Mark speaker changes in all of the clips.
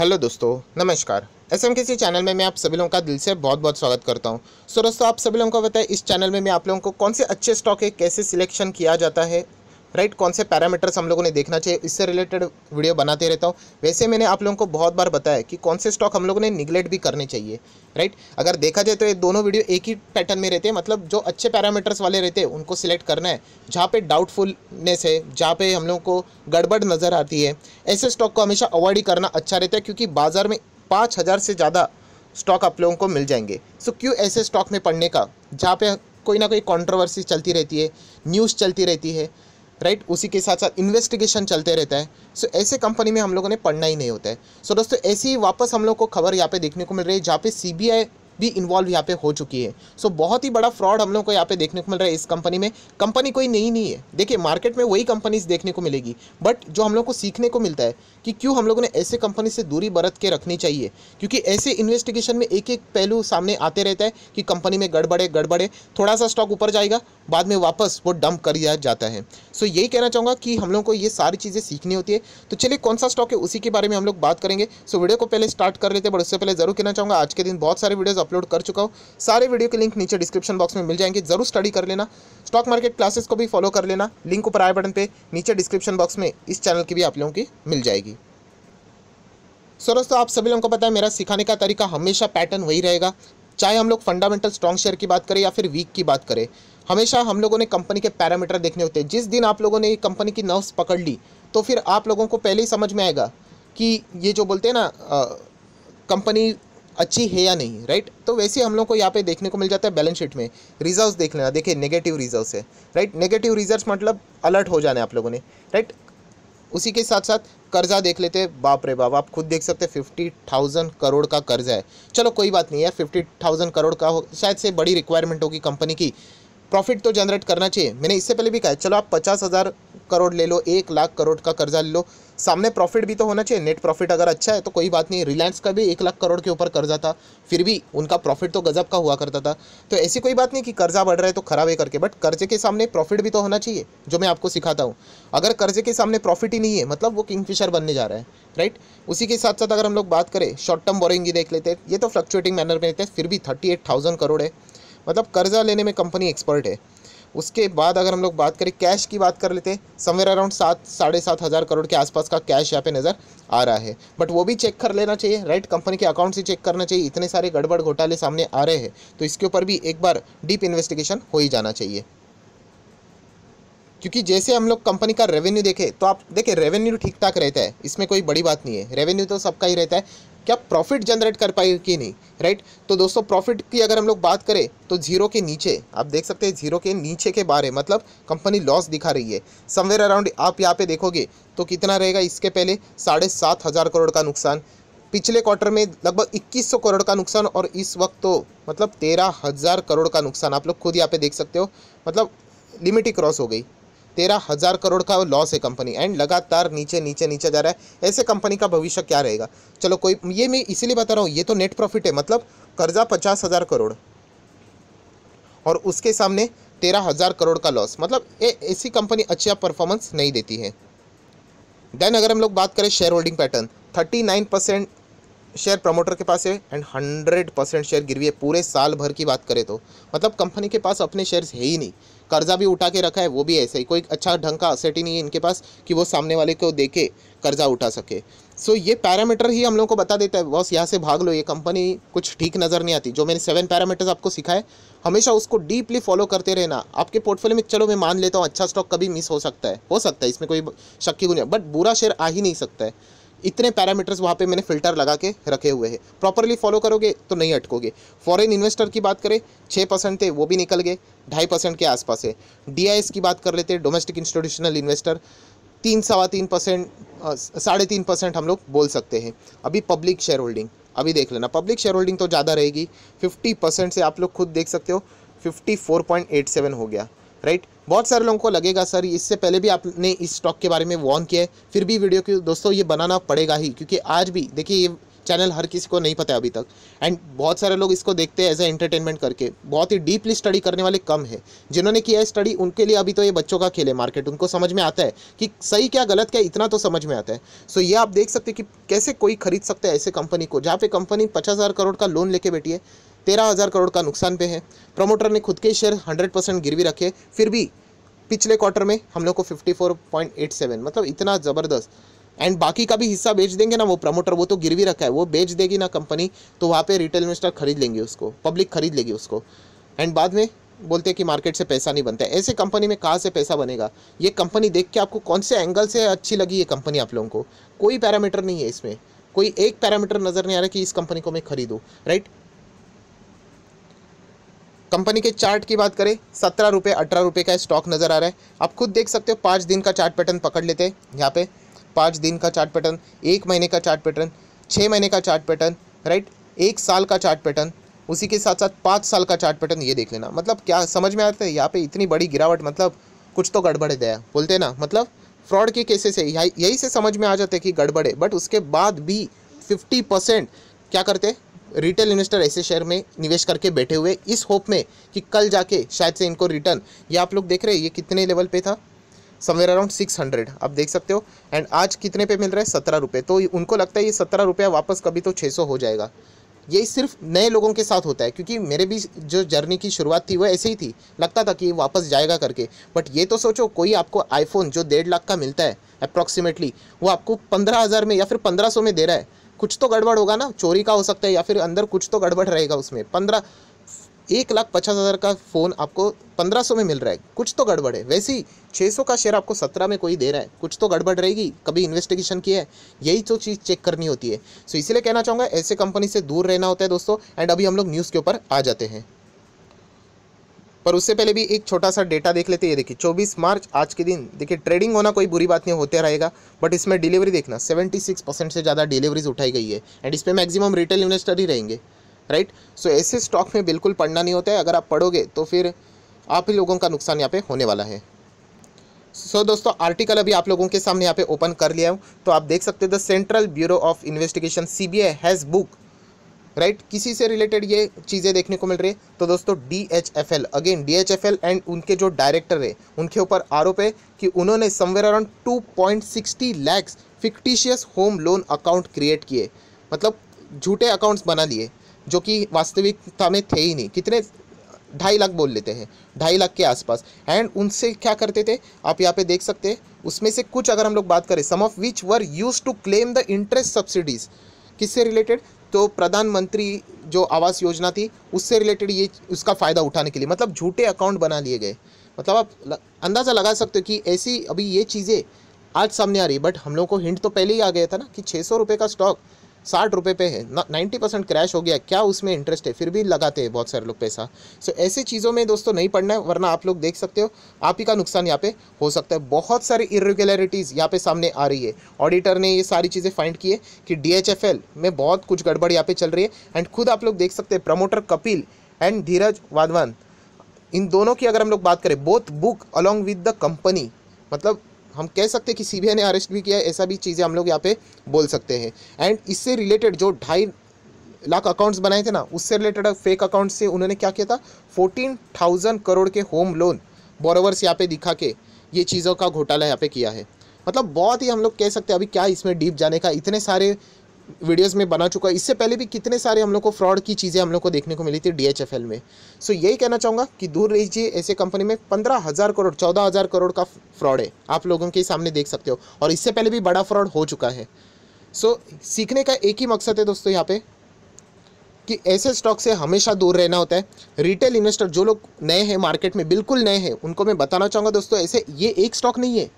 Speaker 1: Hello दोस्तों नमस्कार S M किसी चैनल में मैं आप सभी लोगों का दिल से बहुत बहुत स्वागत करता हूं सो दोस्तों आप सभी लोगों को बताएं इस चैनल में मैं आप लोगों को कौन से अच्छे स्टॉक है कैसे सिलेक्शन किया जाता है राइट कौन से पैरामीटर्स हम लोगों ने देखना चाहिए इससे रिलेटेड वीडियो बनाते रहता हूँ वैसे मैंने आप लोगों को बहुत बार बताया कि कौन से स्टॉक हम लोगों ने निगलेक्ट भी करने चाहिए राइट अगर देखा जाए तो ये दोनों वीडियो एक ही पैटर्न में रहते हैं मतलब जो अच्छे पैरामीटर्स वाले रहते हैं उनको सिलेक्ट करना है जहाँ पे डाउटफुलनेस है जहाँ पे हम लोगों को गड़बड़ नज़र आती है ऐसे स्टॉक को हमेशा अवॉइड ही करना अच्छा रहता है क्योंकि बाज़ार में पाँच हज़ार से ज़्यादा स्टॉक आप लोगों को मिल जाएंगे सो क्यों ऐसे स्टॉक में पढ़ने का जहाँ पे कोई ना कोई कॉन्ट्रोवर्सी चलती रहती है न्यूज़ चलती रहती है राइट उसी के साथ साथ इन्वेस्टिगेशन चलते रहता है सो so, ऐसे कंपनी में हम लोगों ने पढ़ना ही नहीं होता है सो so, दोस्तों ऐसी वापस हम लोग को खबर यहाँ पे देखने को मिल रही है जहाँ पे सी भी इन्वॉल्व यहाँ पे हो चुकी है सो so, बहुत ही बड़ा फ्रॉड हम लोग को यहाँ पे देखने को मिल रहा है इस कंपनी में कंपनी कोई नई नहीं है देखिए मार्केट में वही कंपनीज देखने को मिलेगी बट जो हम लोग को सीखने को मिलता है कि क्यों हम लोगों ने ऐसे कंपनी से दूरी बरत के रखनी चाहिए क्योंकि ऐसे इन्वेस्टिगेशन में एक एक पहलू सामने आते रहता है कि कंपनी में गड़बड़े गड़बड़े थोड़ा सा स्टॉक ऊपर जाएगा बाद में वापस वो डंप कर दिया जाता है सो so, यही कहना चाहूँगा कि हम लोग को ये सारी चीज़ें सीखनी होती है तो चलिए कौन सा स्टॉक है उसी के बारे में हम लोग बात करेंगे सो so, वीडियो को पहले स्टार्ट कर लेते हैं बट उससे पहले जरूर कहना चाहूँगा आज के दिन बहुत सारे वीडियोज़ अपलोड कर चुका हूँ सारे वीडियो के लिंक नीचे डिस्क्रिप्शन बॉक्स में मिल जाएंगे जरूर स्टडी कर लेना स्टॉक मार्केट क्लासेस को भी फॉलो कर लेना लिंक ऊपर आए बटन पर नीचे डिस्क्रिप्शन बॉक्स में इस चैनल की भी आप लोगों की मिल जाएगी सो दोस्तों आप सभी लोगों को पता है मेरा सिखाने का तरीका हमेशा पैटर्न वही रहेगा चाहे हम लोग फंडामेंटल स्ट्रॉन्ग शेयर की बात करें या फिर वीक की बात करें हमेशा हम लोगों ने कंपनी के पैरामीटर देखने होते हैं जिस दिन आप लोगों ने कंपनी की नर्व्स पकड़ ली तो फिर आप लोगों को पहले ही समझ में आएगा कि ये जो बोलते हैं ना कंपनी अच्छी है या नहीं राइट तो वैसे हम लोग को यहाँ पे देखने को मिल जाता है बैलेंस शीट में रिजर्व्स देख लेना देखिए नेगेटिव रिजर्व्स है राइट नेगेटिव रिजर्व्स मतलब अलर्ट हो जाना आप लोगों ने राइट उसी के साथ साथ कर्जा देख लेते हैं बाप रे बाप आप खुद देख सकते हैं फिफ्टी थाउजेंड करोड़ का कर्जा है चलो कोई बात नहीं है फिफ्टी थाउजेंड करोड़ का हो शायद से बड़ी रिक्वायरमेंट होगी कंपनी की प्रॉफिट तो जनरेट करना चाहिए मैंने इससे पहले भी कहा चलो आप पचास हज़ार करोड़ ले लो एक लाख करोड़ का कर्जा ले लो सामने प्रॉफिट भी तो होना चाहिए नेट प्रॉफिट अगर अच्छा है तो कोई बात नहीं रिलायंस का भी एक लाख करोड़ के ऊपर कर्जा था फिर भी उनका प्रॉफिट तो गजब का हुआ करता था तो ऐसी कोई बात नहीं कि कर्जा बढ़ रहा है तो खराब है करके बट कर्जे के सामने प्रॉफिट भी तो होना चाहिए जो मैं आपको सिखाता हूँ अगर कर्जे के सामने प्रॉफिट ही नहीं है मतलब वो किंगफिशर बनने जा रहा है राइट उसी के साथ साथ अगर हम लोग बात करें शॉर्ट टर्म बोरिंग ही देख लेते हैं ये तो फ्लक्चुएटिंग मैनर में रहते हैं फिर भी थर्टी एट थाउजेंड करोड़ है मतलब कर्जा लेने में कंपनी एक्सपर्ट है उसके बाद अगर हम लोग बात करें कैश की बात कर लेते हैं समवेयर अराउंड सात साढ़े सात हज़ार करोड़ के आसपास का कैश यहाँ पे नज़र आ रहा है बट वो भी चेक कर लेना चाहिए राइट कंपनी के अकाउंट से चेक करना चाहिए इतने सारे गड़बड़ घोटाले सामने आ रहे हैं तो इसके ऊपर भी एक बार डीप इन्वेस्टिगेशन हो ही जाना चाहिए क्योंकि जैसे हम लोग कंपनी का रेवेन्यू देखें तो आप देखें रेवेन्यू ठीक ठाक रहता है इसमें कोई बड़ी बात नहीं है रेवेन्यू तो सबका ही रहता है क्या प्रॉफिट जनरेट कर पाई कि नहीं राइट तो दोस्तों प्रॉफिट की अगर हम लोग बात करें तो जीरो के नीचे आप देख सकते हैं जीरो के नीचे के बारे मतलब कंपनी लॉस दिखा रही है समवेयर अराउंड आप यहाँ पे देखोगे तो कितना रहेगा इसके पहले साढ़े सात हज़ार करोड़ का नुकसान पिछले क्वार्टर में लगभग 2100 करोड़ का नुकसान और इस वक्त तो मतलब तेरह हज़ार करोड़ का नुकसान आप लोग खुद यहाँ पे देख सकते हो मतलब लिमिट ही क्रॉस हो गई तेरह हज़ार करोड़ का लॉस है कंपनी एंड लगातार नीचे नीचे नीचे जा रहा है ऐसे कंपनी का भविष्य क्या रहेगा चलो कोई ये मैं इसीलिए बता रहा हूँ ये तो नेट प्रॉफिट है मतलब कर्जा पचास हज़ार करोड़ और उसके सामने तेरह हज़ार करोड़ का लॉस मतलब ये ऐसी कंपनी अच्छा परफॉर्मेंस नहीं देती है देन अगर हम लोग बात करें share holding pattern thirty nine percent share promoter के पास है एंड हंड्रेड परसेंट शेयर गिरवी है पूरे साल भर की बात करें तो मतलब कंपनी के पास अपने शेयर्स है ही नहीं कर्जा भी उठा के रखा है वो भी ऐसे ही कोई अच्छा ढंग का असेट ही नहीं है इनके पास कि वो सामने वाले को दे के कर्जा उठा सके सो so, ये पैरामीटर ही हम लोगों को बता देता है बॉस यहाँ से भाग लो ये कंपनी कुछ ठीक नज़र नहीं आती जो मैंने सेवन पैरामीटर्स आपको सिखाए हमेशा उसको डीपली फॉलो करते रहना आपके पोर्टफोलियो में चलो मैं मान लेता हूँ अच्छा स्टॉक कभी मिस हो सकता है हो सकता है इसमें कोई शक की बट बुरा शेयर आ ही नहीं सकता है इतने पैरामीटर्स वहाँ पे मैंने फिल्टर लगा के रखे हुए हैं प्रॉपरली फॉलो करोगे तो नहीं अटकोगे फॉरेन इन्वेस्टर की बात करें छः परसेंट थे वो भी निकल गए ढाई परसेंट के आसपास है डी की बात कर लेते हैं डोमेस्टिक इंस्टीट्यूशनल इन्वेस्टर तीन सवा तीन परसेंट साढ़े तीन परसेंट हम लोग बोल सकते हैं अभी पब्लिक शेयर होल्डिंग अभी देख लेना पब्लिक शेयर होल्डिंग तो ज़्यादा रहेगी फिफ्टी परसेंट से आप लोग खुद देख सकते हो fifty four point eight seven हो गया राइट बहुत सारे लोगों को लगेगा सर इससे पहले भी आपने इस स्टॉक के बारे में वॉर्न किया है फिर भी वीडियो की दोस्तों ये बनाना पड़ेगा ही क्योंकि आज भी देखिए ये चैनल हर किसी को नहीं पता है अभी तक एंड बहुत सारे लोग इसको देखते हैं एज ए एंटरटेनमेंट करके बहुत ही डीपली स्टडी करने वाले कम है जिन्होंने किया है स्टडी उनके लिए अभी तो ये बच्चों का खेल है मार्केट उनको समझ में आता है कि सही क्या गलत क्या इतना तो समझ में आता है सो ये आप देख सकते हैं कि कैसे कोई खरीद सकता है ऐसे कंपनी को जहाँ पे कंपनी पचास करोड़ का लोन लेके बैठी है तेरह हज़ार करोड़ का नुकसान पे है प्रमोटर ने खुद के शेयर हंड्रेड परसेंट गिरवी रखे फिर भी पिछले क्वार्टर में हम लोग को 54.87 मतलब इतना ज़बरदस्त एंड बाकी का भी हिस्सा बेच देंगे ना वो प्रमोटर वो तो गिरवी रखा है वो बेच देगी ना कंपनी तो वहाँ पे रिटेल इन्वेस्टर खरीद लेंगे उसको पब्लिक खरीद लेगी उसको एंड बाद में बोलते हैं कि मार्केट से पैसा नहीं बनता है ऐसे कंपनी में कहाँ से पैसा बनेगा ये कंपनी देख के आपको कौन से एंगल से अच्छी लगी ये कंपनी आप लोगों को कोई पैरामीटर नहीं है इसमें कोई एक पैरामीटर नज़र नहीं आ रहा कि इस कंपनी को मैं खरीदूँ राइट कंपनी के चार्ट की बात करें सत्रह रुपये अठारह रुपये का स्टॉक नज़र आ रहा है आप खुद देख सकते हो पाँच दिन का चार्ट पैटर्न पकड़ लेते हैं यहाँ पे पाँच दिन का चार्ट पैटर्न एक महीने का चार्ट पैटर्न छः महीने का चार्ट पैटर्न राइट एक साल का चार्ट पैटर्न उसी के साथ साथ पाँच साल का चार्ट पैटर्न ये देख लेना मतलब क्या समझ में आता है यहाँ पर इतनी बड़ी गिरावट मतलब कुछ तो गड़बड़े दया बोलते ना मतलब फ्रॉड के केसेस है यही से समझ में आ जाते कि गड़बड़े बट उसके बाद भी फिफ्टी परसेंट क्या करते रिटेल इन्वेस्टर ऐसे शेयर में निवेश करके बैठे हुए इस होप में कि कल जाके शायद से इनको रिटर्न ये आप लोग देख रहे हैं ये कितने लेवल पे था समवेयर अराउंड सिक्स हंड्रेड आप देख सकते हो एंड आज कितने पे मिल रहा है सत्रह रुपये तो उनको लगता है ये सत्रह रुपया वापस कभी तो छः सौ हो जाएगा ये सिर्फ नए लोगों के साथ होता है क्योंकि मेरे भी जो जर्नी की शुरुआत थी वह ऐसे ही थी लगता था कि ये वापस जाएगा करके बट ये तो सोचो कोई आपको आईफोन जो डेढ़ लाख का मिलता है अप्रॉक्सीमेटली वो आपको पंद्रह हज़ार में या फिर पंद्रह सौ में दे रहा है कुछ तो गड़बड़ होगा ना चोरी का हो सकता है या फिर अंदर कुछ तो गड़बड़ रहेगा उसमें पंद्रह एक लाख पचास हज़ार का फ़ोन आपको पंद्रह सौ में मिल रहा है कुछ तो गड़बड़ है वैसे ही छः सौ का शेयर आपको सत्रह में कोई दे रहा है कुछ तो गड़बड़ रहेगी कभी इन्वेस्टिगेशन की है यही तो चीज़ चेक करनी होती है सो इसीलिए कहना चाहूँगा ऐसे कंपनी से दूर रहना होता है दोस्तों एंड अभी हम लोग न्यूज़ के ऊपर आ जाते हैं पर उससे पहले भी एक छोटा सा डेटा देख लेते हैं देखिए 24 मार्च आज के दिन देखिए ट्रेडिंग होना कोई बुरी बात नहीं होते रहेगा बट इसमें डिलीवरी देखना 76 परसेंट से ज़्यादा डिलीवरीज उठाई गई है एंड इसमें मैक्सिमम रिटेल इन्वेस्टर ही रहेंगे राइट सो so, ऐसे स्टॉक में बिल्कुल पढ़ना नहीं होता है अगर आप पढ़ोगे तो फिर आप ही लोगों का नुकसान यहाँ पे होने वाला है सो so, दोस्तों आर्टिकल अभी आप लोगों के सामने यहाँ पे ओपन कर लिया हूँ तो आप देख सकते the central bureau of investigation C B I has book right right? किसी से रिलेटेड ये चीज़ें देखने को मिल रही है तो दोस्तों D H F L again D H F L and उनके जो डायरेक्टर है उनके ऊपर आरोप है कि उन्होंने somewhere around two point sixty lakhs fictitious home loan account create किए मतलब झूठे अकाउंट्स बना लिए जो कि वास्तविकता में थे ही नहीं कितने ढाई लाख बोल लेते हैं ढाई लाख के आसपास एंड उनसे क्या करते थे आप यहाँ पे देख सकते हैं उसमें से कुछ अगर हम लोग बात करें some of which were used to claim the interest subsidies किससे रिलेटेड तो प्रधानमंत्री जो आवास योजना थी उससे रिलेटेड ये उसका फ़ायदा उठाने के लिए मतलब झूठे अकाउंट बना लिए गए मतलब आप अंदाज़ा लगा सकते हो कि ऐसी अभी ये चीज़ें आज सामने आ रही बट हम लोगों को हिंट तो पहले ही आ गया था ना कि छः सौ रुपये का स्टॉक साठ रुपये पे है नाइन्टी परसेंट क्रैश हो गया क्या उसमें इंटरेस्ट है फिर भी लगाते हैं बहुत सारे लोग पैसा सो ऐसे ऐसी चीज़ों में दोस्तों नहीं पढ़ना है वरना आप लोग देख सकते हो आप ही का नुकसान यहाँ पे हो सकता है बहुत सारी इरेगुलरिटीज़ यहाँ पे सामने आ रही है ऑडिटर ने ये सारी चीज़ें फाइंड की है कि डी में बहुत कुछ गड़बड़ यहाँ पर चल रही है एंड खुद आप लोग देख सकते हैं प्रमोटर कपिल एंड धीरज वाधवान इन दोनों की अगर हम लोग बात करें both book along with the company मतलब हम कह सकते हैं कि सी ने अरेस्ट भी किया है ऐसा भी चीज़ें हम लोग यहाँ पे बोल सकते हैं एंड इससे रिलेटेड जो ढाई लाख अकाउंट्स बनाए थे ना उससे रिलेटेड फेक अकाउंट से उन्होंने क्या किया था फोर्टीन थाउजेंड करोड़ के होम लोन बोरोवर्स यहाँ पे दिखा के ये चीज़ों का घोटाला यहाँ पे किया है मतलब बहुत ही हम लोग कह सकते हैं अभी क्या इसमें डीप जाने का इतने सारे वीडियोस में बना चुका इससे पहले भी कितने सारे हम लोग को फ्रॉड की चीज़ें हम लोग को देखने को मिली थी डीएचएफएल में सो so, यही कहना चाहूँगा कि दूर रहिए ऐसे कंपनी में पंद्रह हज़ार करोड़ चौदह हज़ार करोड़ का फ्रॉड है आप लोगों के सामने देख सकते हो और इससे पहले भी बड़ा फ्रॉड हो चुका है सो so, सीखने का एक ही मकसद है दोस्तों यहाँ पर कि ऐसे स्टॉक से हमेशा दूर रहना होता है रिटेल इन्वेस्टर जो लोग नए हैं मार्केट में बिल्कुल नए हैं उनको मैं बताना चाहूँगा दोस्तों ऐसे ये एक स्टॉक नहीं है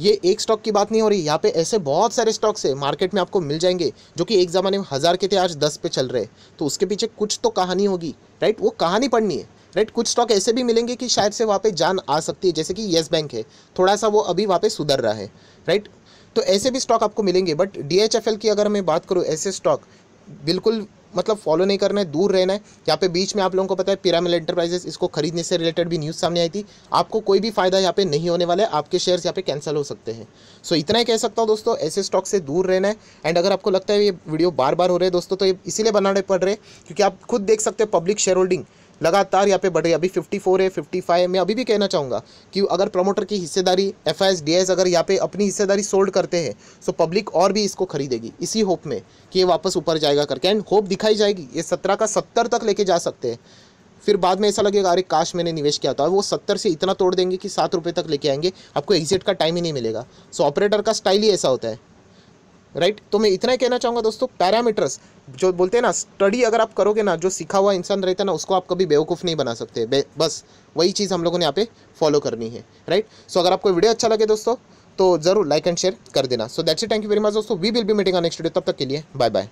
Speaker 1: ये एक स्टॉक की बात नहीं हो रही यहाँ पे ऐसे बहुत सारे स्टॉक्स है मार्केट में आपको मिल जाएंगे जो कि एक ज़माने में हज़ार के थे आज दस पे चल रहे तो उसके पीछे कुछ तो कहानी होगी राइट वो कहानी पढ़नी है राइट कुछ स्टॉक ऐसे भी मिलेंगे कि शायद से वहाँ पे जान आ सकती है जैसे कि येस बैंक है थोड़ा सा वो अभी वहाँ पे सुधर रहा है राइट तो ऐसे भी स्टॉक आपको मिलेंगे बट डी की अगर मैं बात करूँ ऐसे स्टॉक बिल्कुल मतलब फॉलो नहीं करना है दूर रहना है यहाँ पे बीच में आप लोगों को पता है पिरामिल एंटरप्राइजेस इसको खरीदने से रिलेटेड भी न्यूज़ सामने आई थी आपको कोई भी फायदा यहाँ पे नहीं होने वाला है आपके शेयर्स यहाँ पे कैंसिल हो सकते हैं सो इतना ही कह सकता हूँ दोस्तों ऐसे स्टॉक से दूर रहना है एंड अगर आपको लगता है ये वीडियो बार बार हो रहे हैं दोस्तों तो ये इसीलिए बनाने पड़ रहे क्योंकि आप खुद देख सकते हो पब्लिक शेयर होल्डिंग लगातार यहाँ पे बढ़ रही है अभी 54 है फिफ्टी है मैं अभी भी कहना चाहूँगा कि अगर प्रमोटर की हिस्सेदारी एफ आई अगर यहाँ पे अपनी हिस्सेदारी सोल्ड करते हैं तो पब्लिक और भी इसको खरीदेगी इसी होप में कि ये वापस ऊपर जाएगा करके एंड होप दिखाई जाएगी ये सत्रह का सत्तर तक लेके जा सकते हैं फिर बाद में ऐसा लगेगा अरे काश मैंने निवेश किया था वो सत्तर से इतना तोड़ देंगे कि सात रुपये तक लेके आएंगे आपको एग्जिट का टाइम ही नहीं मिलेगा सो ऑपरेटर का स्टाइल ही ऐसा होता है राइट तो मैं इतना ही कहना चाहूँगा दोस्तों पैरामीटर्स जो बोलते हैं ना स्टडी अगर आप करोगे ना जो सीखा हुआ इंसान रहता है ना उसको आप कभी बेवकूफ़ नहीं बना सकते बस वही चीज़ हम लोगों ने यहाँ पे फॉलो करनी है राइट सो अगर आपको वीडियो अच्छा लगे दोस्तों तो जरूर लाइक एंड शेयर कर देना so that's it thank you very much दोस्तों we will be meeting next video तब तक के लिए बाय बाय